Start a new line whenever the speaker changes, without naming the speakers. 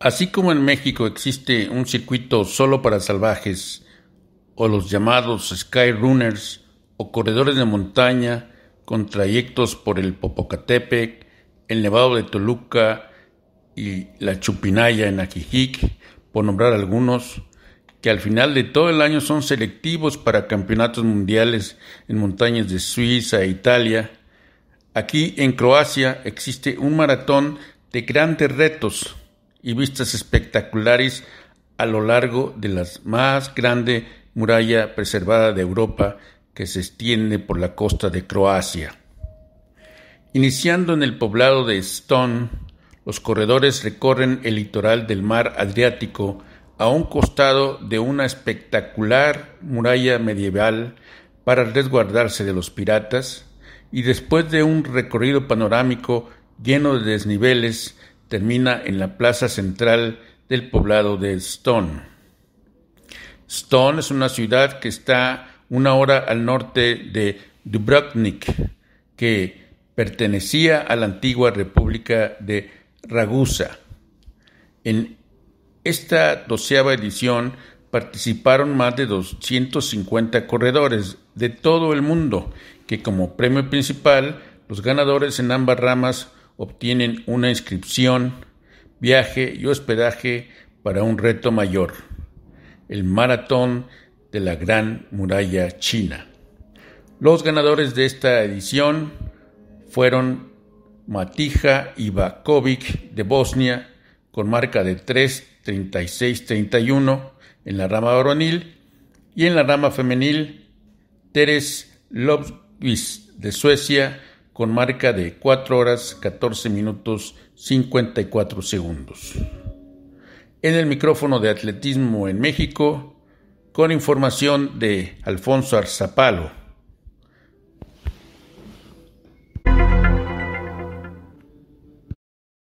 Así como en México existe un circuito solo para salvajes, o los llamados Skyrunners, o corredores de montaña, con trayectos por el Popocatepec, el Nevado de Toluca y la Chupinaya en Ajijic, por nombrar algunos, que al final de todo el año son selectivos para campeonatos mundiales en montañas de Suiza e Italia. Aquí en Croacia existe un maratón de grandes retos y vistas espectaculares a lo largo de la más grande muralla preservada de Europa que se extiende por la costa de Croacia. Iniciando en el poblado de Stone, los corredores recorren el litoral del mar Adriático a un costado de una espectacular muralla medieval para resguardarse de los piratas, y después de un recorrido panorámico lleno de desniveles, termina en la plaza central del poblado de Stone. Stone es una ciudad que está una hora al norte de Dubrovnik, que pertenecía a la antigua República de Ragusa. En esta doceava edición participaron más de 250 corredores de todo el mundo, que como premio principal los ganadores en ambas ramas obtienen una inscripción, viaje y hospedaje para un reto mayor, el maratón de la Gran Muralla China. Los ganadores de esta edición fueron Matija Ivakovic de Bosnia con marca de 3-36-31 en la rama varonil y en la rama femenil Teres Lobvis de Suecia con marca de 4 horas 14 minutos 54 segundos. En el micrófono de atletismo en México, con información de Alfonso Arzapalo.